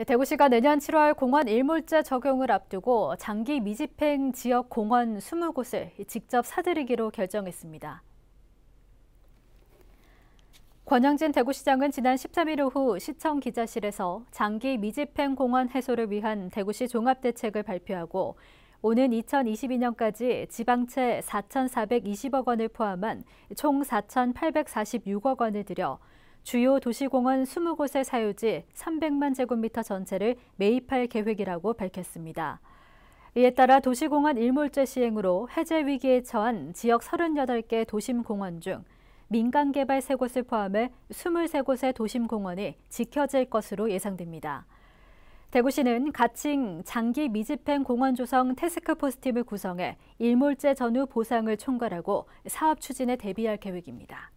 네, 대구시가 내년 7월 공원 일몰제 적용을 앞두고 장기 미집행 지역 공원 20곳을 직접 사들이기로 결정했습니다. 권영진 대구시장은 지난 13일 오후 시청 기자실에서 장기 미집행 공원 해소를 위한 대구시 종합대책을 발표하고 오는 2022년까지 지방채 4,420억 원을 포함한 총 4,846억 원을 들여 주요 도시공원 20곳의 사유지 300만 제곱미터 전체를 매입할 계획이라고 밝혔습니다. 이에 따라 도시공원 일몰제 시행으로 해제 위기에 처한 지역 38개 도심공원 중 민간개발 3곳을 포함해 23곳의 도심공원이 지켜질 것으로 예상됩니다. 대구시는 가칭 장기 미집행 공원 조성 테스크포스팀을 구성해 일몰제 전후 보상을 총괄하고 사업 추진에 대비할 계획입니다.